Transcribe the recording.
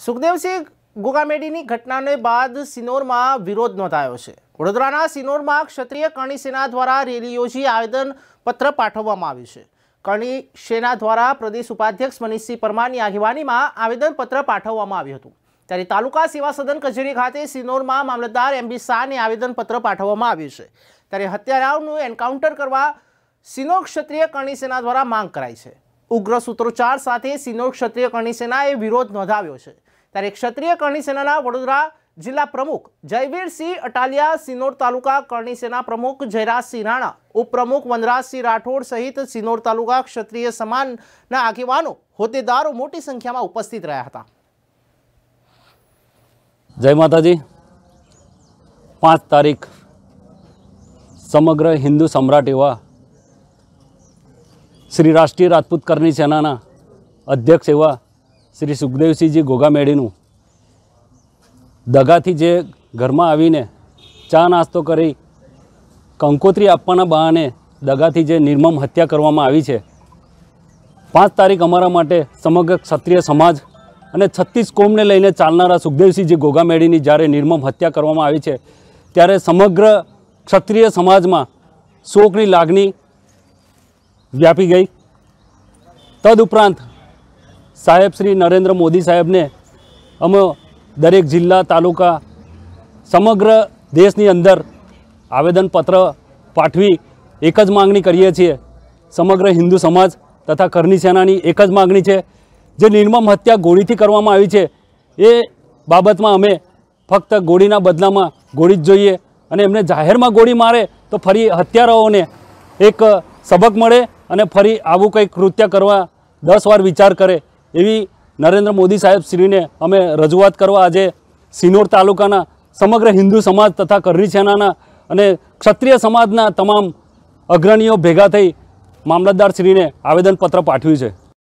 સુખદેવસિંહ ગોગામેડીની ઘટનાને બાદ સિનોરમાં વિરોધ નોંધાયો છે વડોદરાના સિનોરમાં ક્ષત્રિય કરણી સેના દ્વારા રેલી યોજી આવેદનપત્ર પાઠવવામાં આવ્યું છે કરણી સેના દ્વારા પ્રદેશ ઉપાધ્યક્ષ મનીષસિંહ પરમારની આગેવાનીમાં આવેદનપત્ર પાઠવવામાં આવ્યું હતું ત્યારે તાલુકા સેવા સદન કચેરી ખાતે સિનોરમાં મામલતદાર એમ બી શાહને આવેદનપત્ર પાઠવવામાં આવ્યું છે ત્યારે હત્યારાઓનું એન્કાઉન્ટર કરવા સિનોર ક્ષત્રિય કરણી સેના દ્વારા માંગ કરાઈ છે ઉગ્ર સૂત્રોચ્ચાર સાથે સિનોર ક્ષત્રિય કરણી સેનાએ વિરોધ નોંધાવ્યો છે ત્યારે ક્ષત્રિય કરણી સેનાના વડોદરા જિલ્લા પ્રમુખ જયવીરસિંહ અટાલિયા સિનોર તાલુકા કરણી સેના પ્રમુખ જયરાજસિંહ રાણા ઉપપ્રમુખ વનરાજસિંહ રાઠોડ સહિત સિનોર તાલુકા ક્ષત્રિય સમાનના આગેવાનો હોદ્દેદારો મોટી સંખ્યામાં ઉપસ્થિત રહ્યા હતા જય માતાજી પાંચ તારીખ સમગ્ર હિન્દુ સમ્રાટ એવા શ્રી રાષ્ટ્રીય રાજપૂત કરની સેનાના અધ્યક્ષ એવા શ્રી સુખદેવસિંહજી ગોગામેડીનું દગાથી જે ઘરમાં આવીને ચા નાસ્તો કરી કંકોત્રી આપવાના બહાને દગાથી જે નિર્મમ હત્યા કરવામાં આવી છે પાંચ તારીખ અમારા માટે સમગ્ર ક્ષત્રિય સમાજ અને છત્તીસ કોમને લઈને ચાલનારા સુખદેવસિંહજી ગોગામેડીની જ્યારે નિર્મમ હત્યા કરવામાં આવી છે ત્યારે સમગ્ર ક્ષત્રિય સમાજમાં શોકની લાગણી વ્યાપી ગઈ તદ ઉપરાંત સાહેબ શ્રી નરેન્દ્ર મોદી સાહેબને અમે દરેક જિલ્લા તાલુકા સમગ્ર દેશની અંદર આવેદનપત્ર પાઠવી એક જ માગણી કરીએ છીએ સમગ્ર હિન્દુ સમાજ તથા કરની સેનાની એક જ માગણી છે જે નિર્મમ હત્યા ગોળીથી કરવામાં આવી છે એ બાબતમાં અમે ફક્ત ગોળીના બદલામાં ગોળી જ જોઈએ અને એમને જાહેરમાં ગોળી મારે તો ફરી હત્યારાઓને એક સબક મળે અને ફરી આવું કંઈક કૃત્ય કરવા દસ વાર વિચાર કરે એવી નરેન્દ્ર મોદી સાહેબ શ્રીને અમે રજૂઆત કરવા આજે સિનોર તાલુકાના સમગ્ર હિન્દુ સમાજ તથા કરરી સેનાના અને ક્ષત્રિય સમાજના તમામ અગ્રણીઓ ભેગા થઈ મામલતદાર શ્રીને આવેદનપત્ર પાઠવ્યું છે